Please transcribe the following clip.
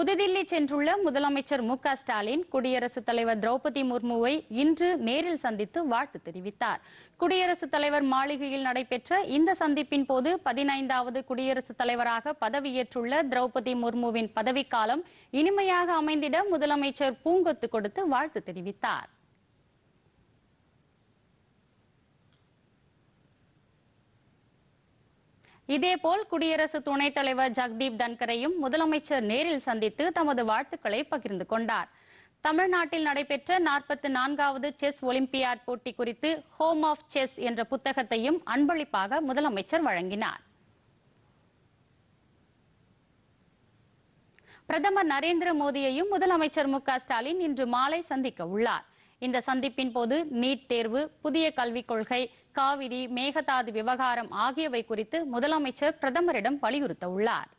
புதுதில்லி சென்றுள்ள முதலமைச்சர் மு ஸ்டாலின் குடியரசுத் தலைவர் திரௌபதி முர்முவை இன்று நேரில் சந்தித்து வாழ்த்து தெரிவித்தார் குடியரசுத் தலைவர் மாளிகையில் நடைபெற்ற இந்த சந்திப்பின் போது பதினைந்தாவது குடியரசுத் தலைவராக பதவியேற்றுள்ள திரௌபதி முர்முவின் பதவிக்காலம் இனிமையாக அமைந்திட முதலமைச்சர் பூங்கொத்து கொடுத்து வாழ்த்து தெரிவித்தார் இதேபோல் குடியரசு துணைத் தலைவர் ஜக்தீப் தன்கரையும் முதலமைச்சர் நேரில் சந்தித்து தமது வாழ்த்துக்களை பகிர்ந்து கொண்டார் தமிழ்நாட்டில் நடைபெற்ற நாற்பத்தி நான்காவது செஸ் ஒலிம்பியாட் போட்டி குறித்து ஹோம் ஆஃப் செஸ் என்ற புத்தகத்தையும் அன்பளிப்பாக முதலமைச்சர் வழங்கினார் பிரதமர் நரேந்திர மோடியையும் முதலமைச்சர் மு ஸ்டாலின் இன்று மாலை சந்திக்க உள்ளார் இந்த சந்திப்பின் போது நீட் தேர்வு புதிய கல்விக் கொள்கை காவிரி மேகதாது விவகாரம் ஆகியவை குறித்து முதலமைச்சர் பிரதமரிடம் வலியுறுத்த உள்ளார்